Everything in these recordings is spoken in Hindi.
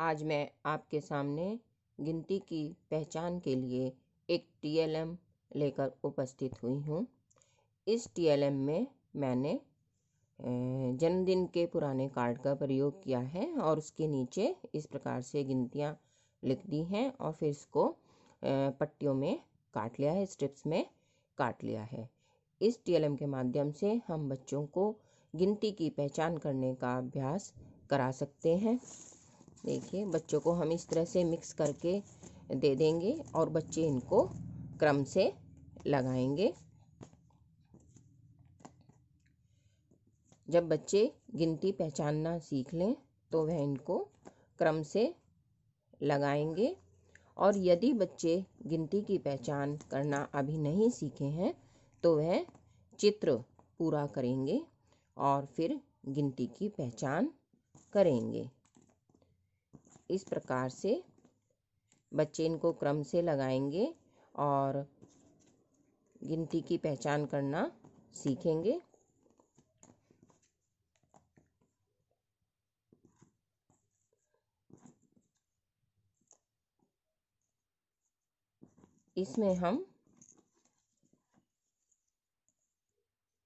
आज मैं आपके सामने गिनती की पहचान के लिए एक टीएलएम लेकर उपस्थित हुई हूँ इस टीएलएम में मैंने जन्मदिन के पुराने कार्ड का प्रयोग किया है और उसके नीचे इस प्रकार से गिनतियाँ लिख दी हैं और फिर इसको पट्टियों में काट लिया है स्ट्रिप्स में काट लिया है इस टीएलएम के माध्यम से हम बच्चों को गिनती की पहचान करने का अभ्यास करा सकते हैं देखिए बच्चों को हम इस तरह से मिक्स करके दे देंगे और बच्चे इनको क्रम से लगाएंगे जब बच्चे गिनती पहचानना सीख लें तो वह इनको क्रम से लगाएंगे और यदि बच्चे गिनती की पहचान करना अभी नहीं सीखे हैं तो वह चित्र पूरा करेंगे और फिर गिनती की पहचान करेंगे इस प्रकार से बच्चे इनको क्रम से लगाएंगे और गिनती की पहचान करना सीखेंगे इसमें हम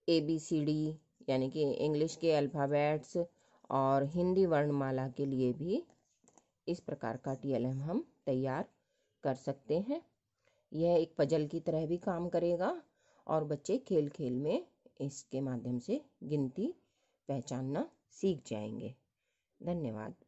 ए बी सी डी यानी कि इंग्लिश के अल्फ़ाबेट्स और हिंदी वर्णमाला के लिए भी इस प्रकार का टीएलएम हम तैयार कर सकते हैं यह एक पजल की तरह भी काम करेगा और बच्चे खेल खेल में इसके माध्यम से गिनती पहचानना सीख जाएंगे धन्यवाद